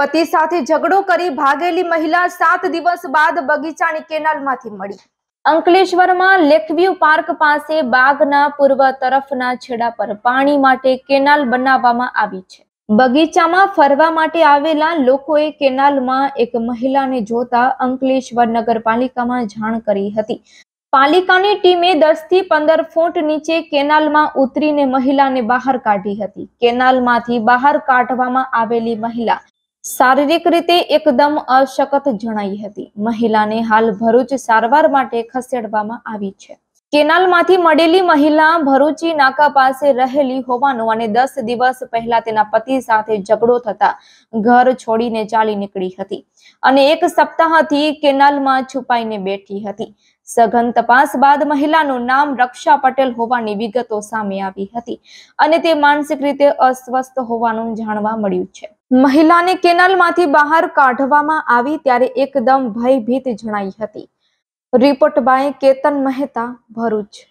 પતિ સાથે ઝઘડો કરી ભાગેલી મહિલા સાત દિવસ બાદ બગીચાની કેનાલમાંથી મળી અંકલેશ્વરમાં લેકવ્યુ પાર્ક પાસે બાગના પૂર્વ તરફના છેડા પર પાણી માટે કેનાલ બનાવવામાં આવી છે બગીચામાં ફરવા માટે આવેલા લોકોએ કેનાલમાં એક મહિલાને જોતા અંકલેશ્વર નગરપાલિકામાં જાણ કરી હતી પાલિકાની ટીમે દસ થી પંદર ફૂટ નીચે કેનાલમાં ઉતરીને મહિલાને બહાર કાઢી હતી કેનાલમાંથી બહાર કાઢવામાં આવેલી મહિલા શારીરિક રીતે એકદમ અશકત જણાઈ હતી મહિલાને હાલ ભરૂચ સારવાર માટે ખસેડવામાં આવી છે કેનાલમાંથી મળેલી મહિલા ભરૂચી નાકા પાસે રહેલી હોવાનું અને દસ દિવસ પહેલા તેના પતિ સાથે ઝઘડો થતા ઘર છોડીને ચાલી નીકળી હતી અને એક સપ્તાહથી કેનાલમાં છુપાઈને બેઠી હતી સઘન તપાસ બાદ મહિલાનું નામ રક્ષા પટેલ હોવાની વિગતો સામે આવી હતી અને તે માનસિક રીતે અસ્વસ્થ હોવાનું જાણવા મળ્યું છે મહિલાને કેનાલમાંથી બહાર કાઢવામાં આવી ત્યારે એકદમ ભયભીત જણાઈ હતી રિપોર્ટ બાય કેતન મહેતા ભરૂચ